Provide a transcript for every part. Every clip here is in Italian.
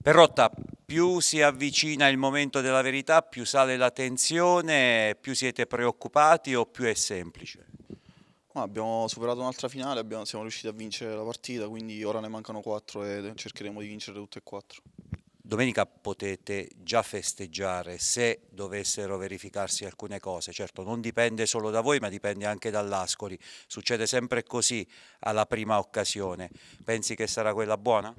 Perrotta, più si avvicina il momento della verità, più sale la tensione, più siete preoccupati o più è semplice? Ma abbiamo superato un'altra finale, abbiamo, siamo riusciti a vincere la partita, quindi ora ne mancano quattro e cercheremo di vincere tutte e quattro. Domenica potete già festeggiare se dovessero verificarsi alcune cose, certo non dipende solo da voi ma dipende anche dall'Ascoli, succede sempre così alla prima occasione, pensi che sarà quella buona?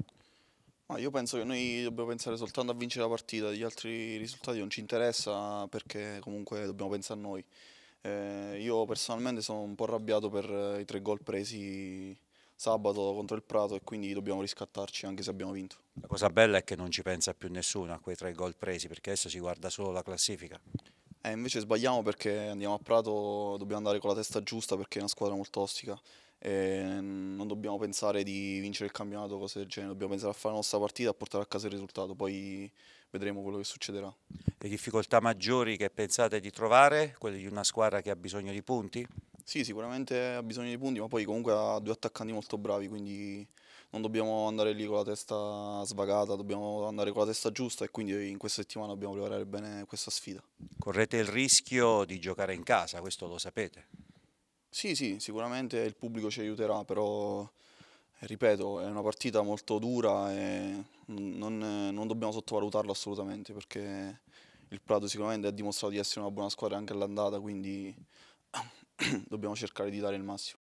Ma io penso che noi dobbiamo pensare soltanto a vincere la partita, gli altri risultati non ci interessa perché comunque dobbiamo pensare a noi. Eh, io personalmente sono un po' arrabbiato per eh, i tre gol presi sabato contro il Prato e quindi dobbiamo riscattarci anche se abbiamo vinto. La cosa bella è che non ci pensa più nessuno a quei tre gol presi perché adesso si guarda solo la classifica. Eh, invece sbagliamo perché andiamo a Prato, dobbiamo andare con la testa giusta perché è una squadra molto ostica eh, non dobbiamo pensare di vincere il campionato, cose del genere, dobbiamo pensare a fare la nostra partita, a portare a casa il risultato, poi vedremo quello che succederà. Le difficoltà maggiori che pensate di trovare, quelle di una squadra che ha bisogno di punti? Sì, sicuramente ha bisogno di punti, ma poi comunque ha due attaccanti molto bravi, quindi non dobbiamo andare lì con la testa svagata, dobbiamo andare con la testa giusta e quindi in questa settimana dobbiamo preparare bene questa sfida. Correte il rischio di giocare in casa, questo lo sapete? Sì, sì, sicuramente il pubblico ci aiuterà, però ripeto, è una partita molto dura e non, non dobbiamo sottovalutarlo assolutamente perché il Prato sicuramente ha dimostrato di essere una buona squadra anche all'andata, quindi dobbiamo cercare di dare il massimo.